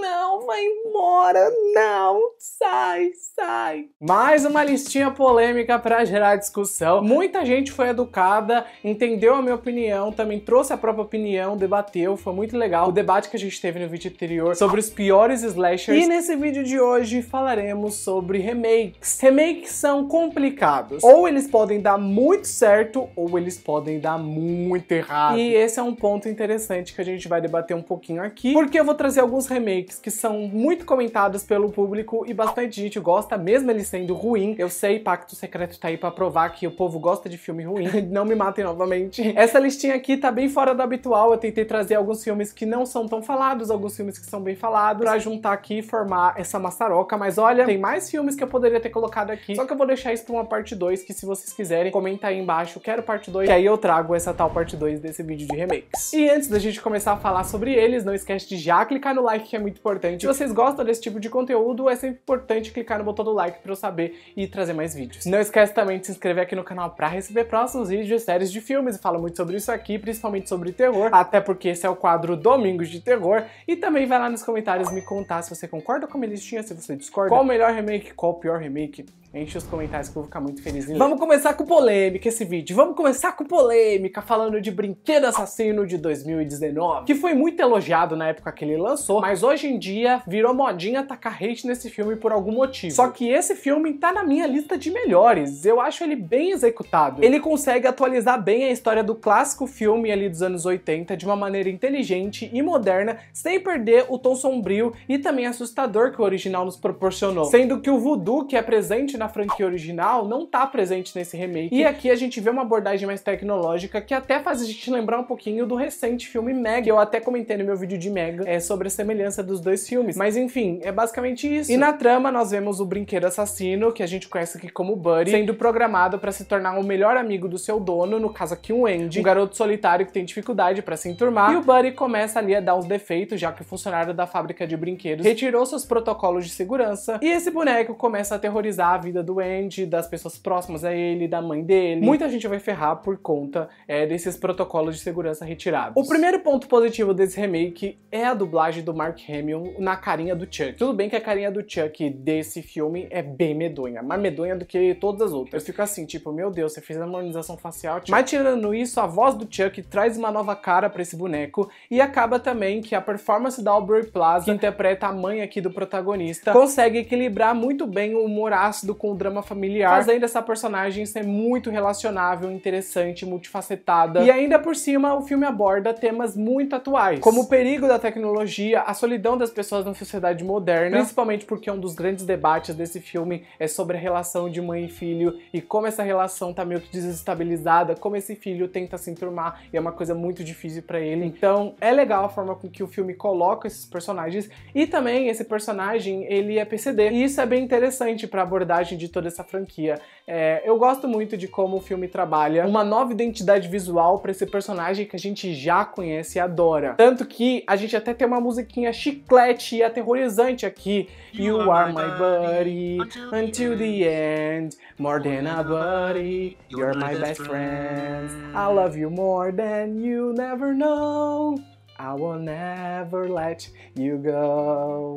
Não, vai embora, não, sai, sai. Mais uma listinha polêmica para gerar discussão. Muita gente foi educada, entendeu a minha opinião, também trouxe a própria opinião, debateu, foi muito legal. O debate que a gente teve no vídeo anterior sobre os piores slashers. E nesse vídeo de hoje falaremos sobre remakes. Remakes são complicados. Ou eles podem dar muito certo, ou eles podem dar muito errado. E esse é um ponto interessante que a gente vai debater um pouquinho aqui, porque eu vou trazer alguns remakes que são muito comentadas pelo público e bastante gente gosta, mesmo ele sendo ruim. Eu sei, Pacto Secreto tá aí pra provar que o povo gosta de filme ruim. não me matem novamente. Essa listinha aqui tá bem fora do habitual. Eu tentei trazer alguns filmes que não são tão falados, alguns filmes que são bem falados, pra juntar aqui e formar essa maçaroca. Mas olha, tem mais filmes que eu poderia ter colocado aqui. Só que eu vou deixar isso pra uma parte 2, que se vocês quiserem, comenta aí embaixo, quero parte 2, que aí eu trago essa tal parte 2 desse vídeo de remakes. E antes da gente começar a falar sobre eles, não esquece de já clicar no like, que é muito muito importante. Se vocês gostam desse tipo de conteúdo, é sempre importante clicar no botão do like para eu saber e trazer mais vídeos. Não esquece também de se inscrever aqui no canal para receber próximos vídeos, séries de filmes, eu falo muito sobre isso aqui, principalmente sobre terror, até porque esse é o quadro Domingos de Terror, e também vai lá nos comentários me contar se você concorda com a minha listinha, se você discorda, qual o melhor remake, qual o pior remake, Enche os comentários que eu vou ficar muito feliz em ler. Vamos começar com polêmica esse vídeo. Vamos começar com polêmica, falando de Brinquedo Assassino de 2019, que foi muito elogiado na época que ele lançou, mas hoje em dia virou modinha atacar hate nesse filme por algum motivo. Só que esse filme tá na minha lista de melhores. Eu acho ele bem executado. Ele consegue atualizar bem a história do clássico filme ali dos anos 80 de uma maneira inteligente e moderna, sem perder o tom sombrio e também assustador que o original nos proporcionou. Sendo que o voodoo que é presente presente na franquia original não tá presente nesse remake. E aqui a gente vê uma abordagem mais tecnológica que até faz a gente lembrar um pouquinho do recente filme Meg. Eu até comentei no meu vídeo de Meg é, sobre a semelhança dos dois filmes. Mas enfim, é basicamente isso. E na trama nós vemos o brinquedo assassino, que a gente conhece aqui como Buddy, sendo programado para se tornar o melhor amigo do seu dono, no caso aqui um Andy, um garoto solitário que tem dificuldade para se enturmar. E o Buddy começa ali a dar uns defeitos, já que o funcionário da fábrica de brinquedos retirou seus protocolos de segurança. E esse boneco começa a aterrorizar a vida do Andy, das pessoas próximas a ele, da mãe dele. Muita gente vai ferrar por conta é, desses protocolos de segurança retirados. O primeiro ponto positivo desse remake é a dublagem do Mark Hamill na carinha do Chuck. Tudo bem que a carinha do Chuck desse filme é bem medonha, mais medonha do que todas as outras. Eu fico assim, tipo, meu Deus, você fez a harmonização facial. Chuck. Mas tirando isso, a voz do Chuck traz uma nova cara para esse boneco e acaba também que a performance da Aubrey Plaza, que interpreta a mãe aqui do protagonista, consegue equilibrar muito bem o humor ácido com o drama familiar, fazendo essa personagem ser muito relacionável, interessante, multifacetada. E ainda por cima, o filme aborda temas muito atuais, como o perigo da tecnologia, a solidão das pessoas na sociedade moderna, principalmente porque um dos grandes debates desse filme é sobre a relação de mãe e filho e como essa relação tá meio que desestabilizada, como esse filho tenta se enturmar e é uma coisa muito difícil para ele. Então, é legal a forma com que o filme coloca esses personagens e também esse personagem, ele é PCD. E isso é bem interessante para abordar imagem de toda essa franquia. É, eu gosto muito de como o filme trabalha uma nova identidade visual para esse personagem que a gente já conhece e adora. Tanto que a gente até tem uma musiquinha chiclete e aterrorizante aqui. You, you are, are my buddy, buddy until, until the end. end, more than a buddy, you're, my best friend. friend. I love you more than you never know. I will never let you go.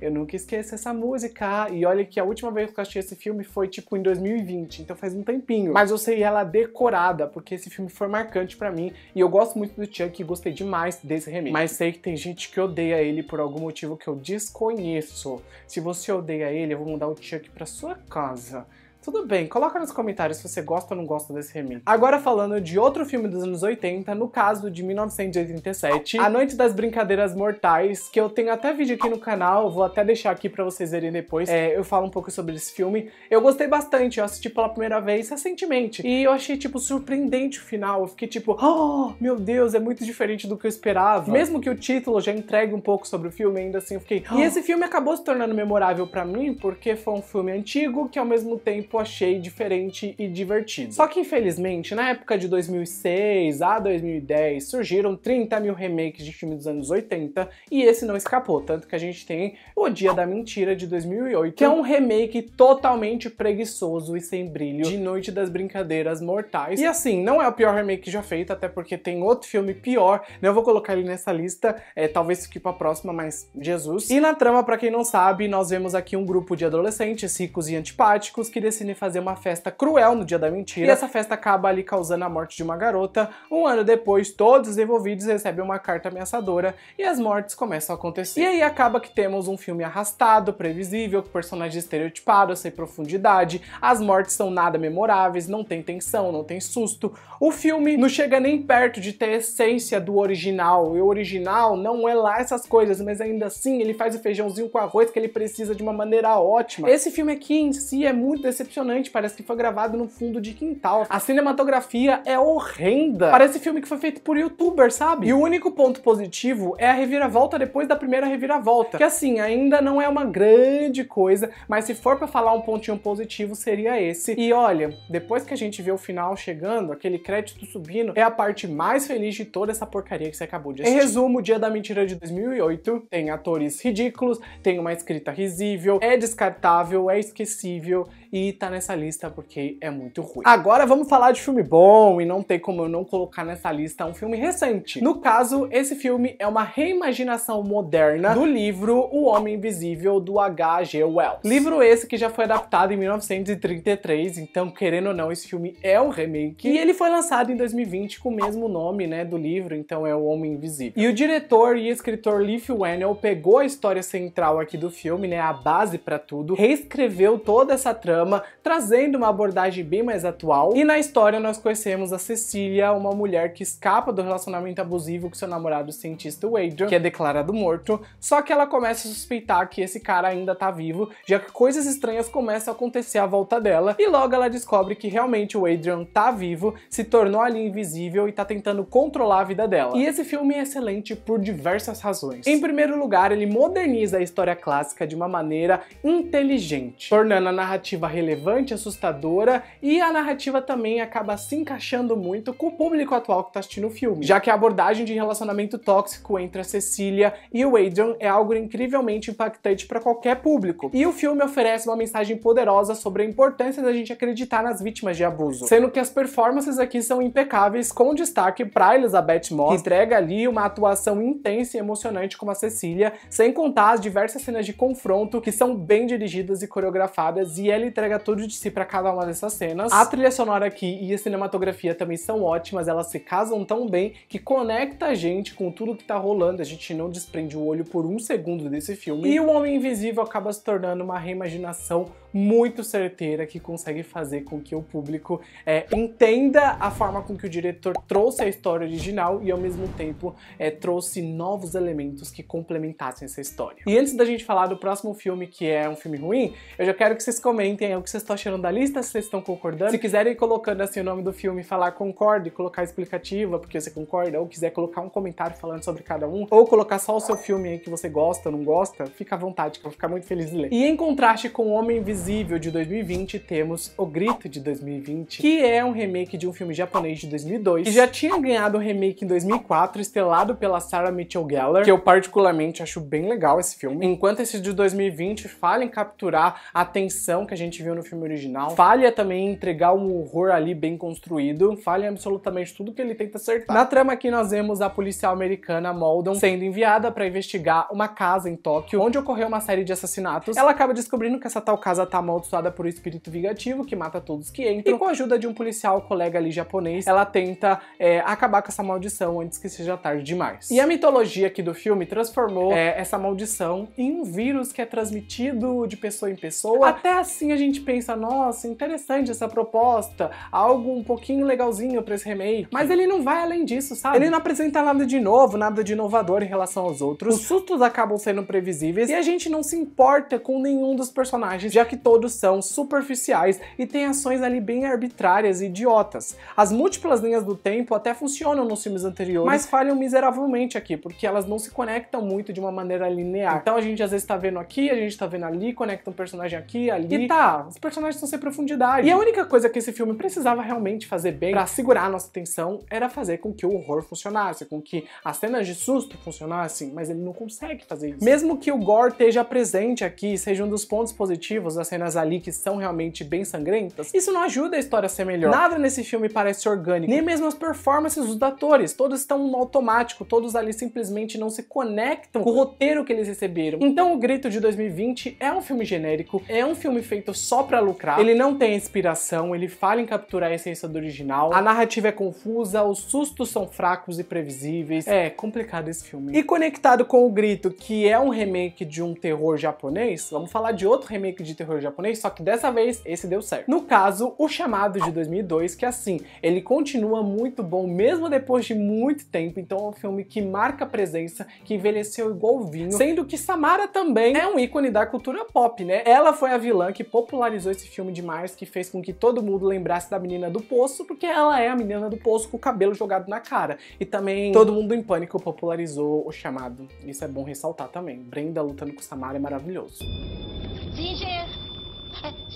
Eu nunca esqueço essa música. E olha que a última vez que eu assisti esse filme foi tipo em 2020, então faz um tempinho. Mas eu sei ela decorada, porque esse filme foi marcante para mim. E eu gosto muito do Chuck e gostei demais desse remake. Mas sei que tem gente que odeia ele por algum motivo que eu desconheço. Se você odeia ele, eu vou mandar o Chuck pra sua casa. Tudo bem, coloca nos comentários se você gosta ou não gosta desse remake. Agora falando de outro filme dos anos 80, no caso de 1987, A Noite das Brincadeiras Mortais, que eu tenho até vídeo aqui no canal, vou até deixar aqui pra vocês verem depois, é, eu falo um pouco sobre esse filme. Eu gostei bastante, eu assisti pela primeira vez recentemente, e eu achei, tipo, surpreendente o final, eu fiquei tipo, oh, meu Deus, é muito diferente do que eu esperava. Mesmo que o título já entregue um pouco sobre o filme, ainda assim eu fiquei... Oh. E esse filme acabou se tornando memorável pra mim, porque foi um filme antigo, que ao mesmo tempo tempo achei diferente e divertido. Só que infelizmente, na época de 2006 a 2010, surgiram 30 mil remakes de filmes dos anos 80 e esse não escapou, tanto que a gente tem O Dia da Mentira de 2008, que é um remake totalmente preguiçoso e sem brilho de Noite das Brincadeiras Mortais. E assim, não é o pior remake já feito, até porque tem outro filme pior, não né? vou colocar ele nessa lista, é, talvez fique pra próxima, mas Jesus. E na trama, para quem não sabe, nós vemos aqui um grupo de adolescentes ricos e antipáticos que decidem decidem fazer uma festa cruel no dia da mentira, e essa festa acaba ali causando a morte de uma garota. Um ano depois, todos os envolvidos recebem uma carta ameaçadora e as mortes começam a acontecer. E aí acaba que temos um filme arrastado, previsível, com personagens estereotipados, sem profundidade, as mortes são nada memoráveis, não tem tensão, não tem susto. O filme não chega nem perto de ter a essência do original, e o original não é lá essas coisas, mas ainda assim ele faz o feijãozinho com arroz que ele precisa de uma maneira ótima. Esse filme aqui em si é muito desse decepcionante, parece que foi gravado no fundo de quintal. A cinematografia é horrenda. Parece filme que foi feito por youtuber, sabe? E o único ponto positivo é a reviravolta depois da primeira reviravolta. Que assim, ainda não é uma grande coisa, mas se for para falar um pontinho positivo, seria esse. E olha, depois que a gente vê o final chegando, aquele crédito subindo, é a parte mais feliz de toda essa porcaria que você acabou de assistir. Em resumo, Dia da Mentira de 2008 tem atores ridículos, tem uma escrita risível, é descartável, é esquecível e tá nessa lista porque é muito ruim. Agora vamos falar de filme bom e não tem como eu não colocar nessa lista um filme recente. No caso, esse filme é uma reimaginação moderna do livro O Homem Invisível do H.G. Wells. Livro esse que já foi adaptado em 1933, então querendo ou não, esse filme é um remake e ele foi lançado em 2020 com o mesmo nome, né, do livro, então é O Homem Invisível. E o diretor e escritor Lee Fuenel pegou a história central aqui do filme, né, a base para tudo, reescreveu toda essa trama drama, trazendo uma abordagem bem mais atual. E na história nós conhecemos a Cecília, uma mulher que escapa do relacionamento abusivo com seu namorado cientista Adrian, que é declarado morto, só que ela começa a suspeitar que esse cara ainda tá vivo, já que coisas estranhas começam a acontecer à volta dela, e logo ela descobre que realmente o Adrian tá vivo, se tornou ali invisível e tá tentando controlar a vida dela. E esse filme é excelente por diversas razões. Em primeiro lugar, ele moderniza a história clássica de uma maneira inteligente, tornando a narrativa relevante, assustadora e a narrativa também acaba se encaixando muito com o público atual que está assistindo o filme, já que a abordagem de relacionamento tóxico entre a Cecília e o Adrian é algo incrivelmente impactante para qualquer público. E o filme oferece uma mensagem poderosa sobre a importância da gente acreditar nas vítimas de abuso, sendo que as performances aqui são impecáveis, com destaque para Elizabeth Moss, que entrega ali uma atuação intensa e emocionante como a Cecília, sem contar as diversas cenas de confronto que são bem dirigidas e coreografadas e ele entrega tudo de si para cada uma dessas cenas. A trilha sonora aqui e a cinematografia também são ótimas, elas se casam tão bem que conecta a gente com tudo que tá rolando, a gente não desprende o olho por um segundo desse filme. E o Homem Invisível acaba se tornando uma reimaginação muito certeira que consegue fazer com que o público é, entenda a forma com que o diretor trouxe a história original e ao mesmo tempo é, trouxe novos elementos que complementassem essa história. E antes da gente falar do próximo filme, que é um filme ruim, eu já quero que vocês comentem o que vocês estão achando da lista, se vocês estão concordando. Se quiserem ir colocando assim o nome do filme, falar concordo e colocar explicativa, porque você concorda, ou quiser colocar um comentário falando sobre cada um, ou colocar só o seu filme aí que você gosta ou não gosta, fica à vontade, que eu vou ficar muito feliz de ler. E em contraste com o Homem Invisível Invisível de 2020, temos O Grito de 2020, que é um remake de um filme japonês de 2002, que já tinha ganhado um remake em 2004, estelado pela Sarah Mitchell Gellar, que eu particularmente acho bem legal esse filme. Enquanto esse de 2020 falha em capturar a tensão que a gente viu no filme original, falha também em entregar um horror ali bem construído, falha em absolutamente tudo que ele tenta acertar. Na trama aqui nós vemos a policial americana Moldon sendo enviada para investigar uma casa em Tóquio, onde ocorreu uma série de assassinatos. Ela acaba descobrindo que essa tal casa tá amaldiçoada por um espírito vingativo que mata todos que entram. E com a ajuda de um policial, colega ali japonês, ela tenta é, acabar com essa maldição antes que seja tarde demais. E a mitologia aqui do filme transformou é, essa maldição em um vírus que é transmitido de pessoa em pessoa. Até assim a gente pensa, nossa, interessante essa proposta, algo um pouquinho legalzinho para esse remake. Mas ele não vai além disso, sabe? Ele não apresenta nada de novo, nada de inovador em relação aos outros. Os sustos acabam sendo previsíveis e a gente não se importa com nenhum dos personagens, já que todos são superficiais e têm ações ali bem arbitrárias e idiotas. As múltiplas linhas do tempo até funcionam nos filmes anteriores, mas falham miseravelmente aqui, porque elas não se conectam muito de uma maneira linear. Então a gente às vezes tá vendo aqui, a gente tá vendo ali, conecta um personagem aqui, ali. E tá, os personagens estão sem profundidade. E a única coisa que esse filme precisava realmente fazer bem para segurar a nossa atenção era fazer com que o horror funcionasse, com que as cenas de susto funcionassem, mas ele não consegue fazer isso. Mesmo que o gore esteja presente aqui, seja um dos pontos positivos, cenas ali que são realmente bem sangrentas, isso não ajuda a história a ser melhor. Nada nesse filme parece orgânico, nem mesmo as performances dos atores, todos estão no automático, todos ali simplesmente não se conectam com o roteiro que eles receberam. Então O Grito de 2020 é um filme genérico, é um filme feito só para lucrar, ele não tem inspiração, ele fala em capturar a essência do original, a narrativa é confusa, os sustos são fracos e previsíveis. É complicado esse filme. E conectado com O Grito, que é um remake de um terror japonês, vamos falar de outro remake de terror japonês, só que dessa vez esse deu certo. No caso, o chamado de 2002, que é assim, ele continua muito bom mesmo depois de muito tempo, então é um filme que marca presença, que envelheceu igual vinho, sendo que Samara também é um ícone da cultura pop, né? Ela foi a vilã que popularizou esse filme demais, que fez com que todo mundo lembrasse da menina do poço, porque ela é a menina do poço com o cabelo jogado na cara. E também todo mundo em pânico popularizou o chamado. Isso é bom ressaltar também. Brenda lutando com Samara é maravilhoso.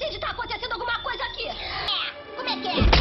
Cid, tá acontecendo alguma coisa aqui. É, como é que é?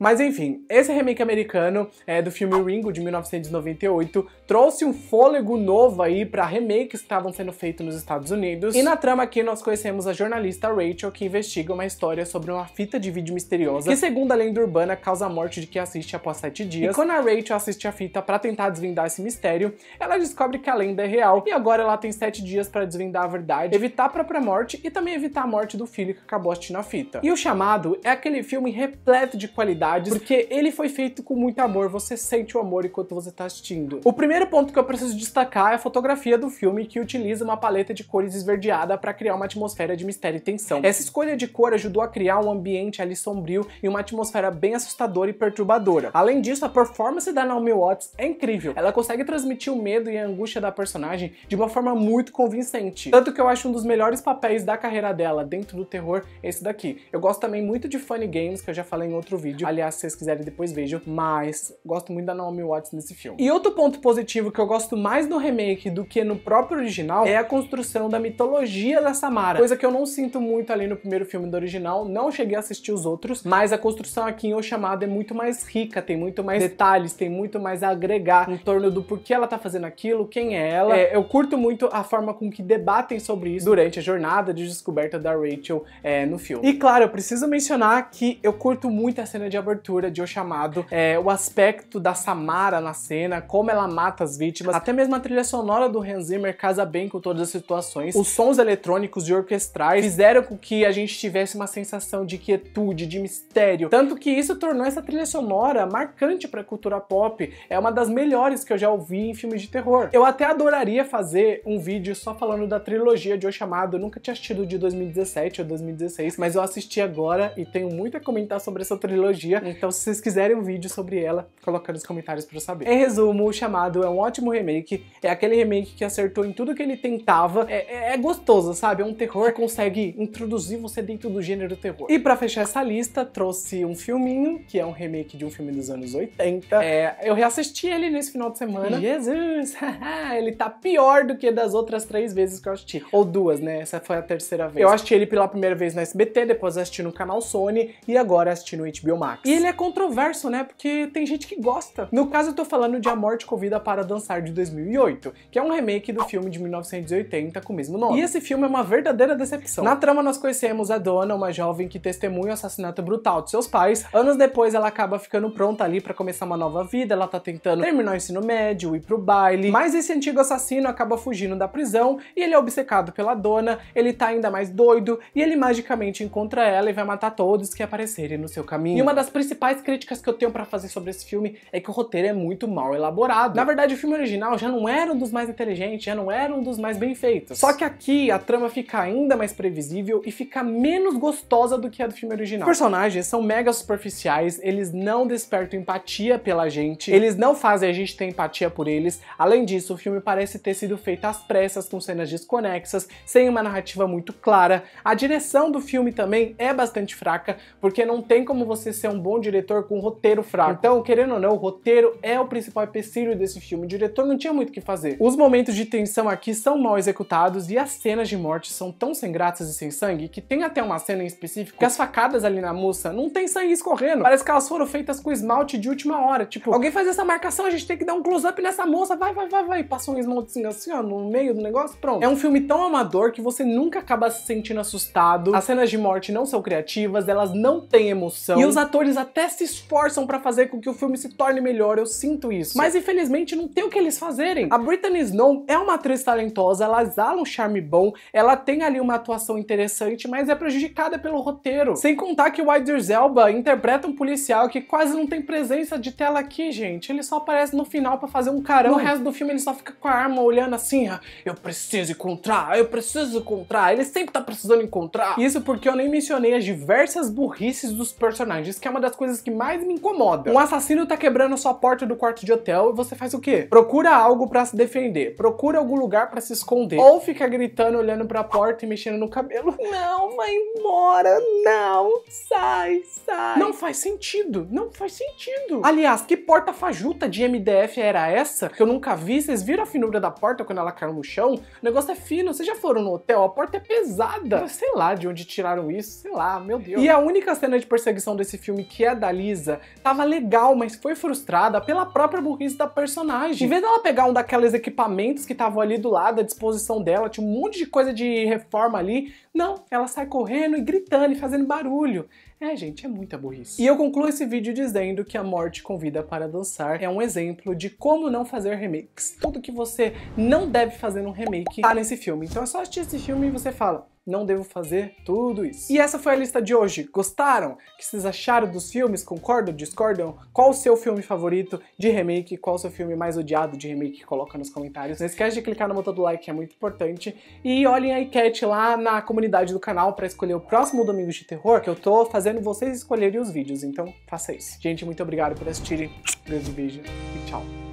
Mas enfim, esse remake americano é, do filme Ringo de 1998 trouxe um fôlego novo aí para remakes que estavam sendo feitos nos Estados Unidos. E na trama aqui nós conhecemos a jornalista Rachel que investiga uma história sobre uma fita de vídeo misteriosa que, segundo a lenda urbana, causa a morte de quem assiste após sete dias. E quando a Rachel assiste a fita para tentar desvendar esse mistério, ela descobre que a lenda é real e agora ela tem sete dias para desvendar a verdade, evitar a própria morte e também evitar a morte do filho que acabou assistindo a fita. E o chamado é aquele filme repleto de qualidade porque ele foi feito com muito amor, você sente o amor enquanto você tá assistindo. O primeiro ponto que eu preciso destacar é a fotografia do filme, que utiliza uma paleta de cores esverdeada para criar uma atmosfera de mistério e tensão. Essa escolha de cor ajudou a criar um ambiente ali sombrio e uma atmosfera bem assustadora e perturbadora. Além disso, a performance da Naomi Watts é incrível. Ela consegue transmitir o medo e a angústia da personagem de uma forma muito convincente. Tanto que eu acho um dos melhores papéis da carreira dela dentro do terror é esse daqui. Eu gosto também muito de Funny Games, que eu já falei em outro vídeo. Aliás, se vocês quiserem depois vejam, mas gosto muito da Naomi Watts nesse filme. E outro ponto positivo que eu gosto mais no remake do que no próprio original é a construção da mitologia da Samara, coisa que eu não sinto muito ali no primeiro filme do original, não cheguei a assistir os outros, mas a construção aqui em O Chamado é muito mais rica, tem muito mais detalhes, tem muito mais a agregar em torno do porquê ela tá fazendo aquilo, quem é ela. É, eu curto muito a forma com que debatem sobre isso durante a jornada de descoberta da Rachel é, no filme. E claro, eu preciso mencionar que eu curto muito a cena de abertura de O Chamado, é, o aspecto da Samara na cena, como ela mata as vítimas, até mesmo a trilha sonora do Hans Zimmer casa bem com todas as situações. Os sons eletrônicos e orquestrais fizeram com que a gente tivesse uma sensação de quietude, de mistério, tanto que isso tornou essa trilha sonora marcante para a cultura pop, é uma das melhores que eu já ouvi em filmes de terror. Eu até adoraria fazer um vídeo só falando da trilogia de O Chamado, eu nunca tinha assistido de 2017 ou 2016, mas eu assisti agora e tenho muito a comentar sobre essa trilogia, então, se vocês quiserem um vídeo sobre ela, coloca nos comentários para eu saber. Em resumo, o chamado é um ótimo remake. É aquele remake que acertou em tudo que ele tentava. É, é, é gostoso, sabe? É um terror que consegue introduzir você dentro do gênero terror. E para fechar essa lista, trouxe um filminho, que é um remake de um filme dos anos 80. É, eu reassisti ele nesse final de semana. Jesus! ele tá pior do que das outras três vezes que eu assisti. Ou duas, né? Essa foi a terceira vez. Eu assisti ele pela primeira vez na SBT, depois assisti no canal Sony e agora assisti no HBO Max. E ele é controverso, né? Porque tem gente que gosta. No caso, eu tô falando de A Morte Convida para Dançar de 2008, que é um remake do filme de 1980 com o mesmo nome. E esse filme é uma verdadeira decepção. Na trama, nós conhecemos a Dona, uma jovem que testemunha o assassinato brutal de seus pais. Anos depois, ela acaba ficando pronta ali para começar uma nova vida. Ela tá tentando terminar o ensino médio, ir pro baile. Mas esse antigo assassino acaba fugindo da prisão e ele é obcecado pela Dona. Ele tá ainda mais doido e ele magicamente encontra ela e vai matar todos que aparecerem no seu caminho. E uma das principais críticas que eu tenho para fazer sobre esse filme é que o roteiro é muito mal elaborado. Na verdade, o filme original já não era um dos mais inteligentes, já não era um dos mais bem feitos. Só que aqui a trama fica ainda mais previsível e fica menos gostosa do que a do filme original. Os personagens são mega superficiais, eles não despertam empatia pela gente, eles não fazem a gente ter empatia por eles. Além disso, o filme parece ter sido feito às pressas, com cenas desconexas, sem uma narrativa muito clara. A direção do filme também é bastante fraca, porque não tem como você ser um bom diretor com um roteiro fraco. Então, querendo ou não, o roteiro é o principal empecilho desse filme. O diretor não tinha muito o que fazer. Os momentos de tensão aqui são mal executados e as cenas de morte são tão sem graças e sem sangue que tem até uma cena em específico que as facadas ali na moça não tem sangue escorrendo. Parece que elas foram feitas com esmalte de última hora. Tipo, alguém faz essa marcação, a gente tem que dar um close-up nessa moça. Vai, vai, vai, vai. Passou um esmaltezinho assim, assim, ó, no meio do negócio, pronto. É um filme tão amador que você nunca acaba se sentindo assustado. As cenas de morte não são criativas, elas não têm emoção. E os atores eles até se esforçam para fazer com que o filme se torne melhor, eu sinto isso. Mas infelizmente não tem o que eles fazerem. A Britney Snow é uma atriz talentosa, ela exala um charme bom, ela tem ali uma atuação interessante, mas é prejudicada pelo roteiro. Sem contar que o Idris Elba interpreta um policial que quase não tem presença de tela aqui, gente. Ele só aparece no final para fazer um carão. No resto do filme ele só fica com a arma olhando assim, ah, eu preciso encontrar, eu preciso encontrar. Ele sempre tá precisando encontrar. Isso porque eu nem mencionei as diversas burrices dos personagens que é uma das coisas que mais me incomoda. Um assassino tá quebrando a sua porta do quarto de hotel e você faz o quê? Procura algo para se defender, procura algum lugar para se esconder, ou fica gritando, olhando para a porta e mexendo no cabelo. Não, vai embora, não, sai, sai. Não faz sentido, não faz sentido. Aliás, que porta fajuta de MDF era essa que eu nunca vi? Vocês viram a finura da porta quando ela caiu no chão? O negócio é fino, vocês já foram no hotel, a porta é pesada. Sei lá de onde tiraram isso, sei lá, meu Deus. E a única cena de perseguição desse filme que é da Lisa tava legal, mas foi frustrada pela própria burrice da personagem. Em vez dela pegar um daqueles equipamentos que estavam ali do lado, à disposição dela, tinha um monte de coisa de reforma ali, não, ela sai correndo e gritando e fazendo barulho. É, gente, é muita burrice. E eu concluo esse vídeo dizendo que A Morte Convida para Dançar é um exemplo de como não fazer remakes. Tudo que você não deve fazer num remake tá nesse filme. Então é só assistir esse filme e você fala, não devo fazer tudo isso. E essa foi a lista de hoje. Gostaram? O que vocês acharam dos filmes? Concordam? Discordam? Qual o seu filme favorito de remake? Qual o seu filme mais odiado de remake? Coloca nos comentários. Não esquece de clicar no botão do like, que é muito importante. E olhem a enquete lá na comunidade do canal para escolher o próximo Domingo de Terror, que eu tô fazendo vocês escolherem os vídeos. Então, faça isso. Gente, muito obrigado por assistirem. Grande beijo e tchau.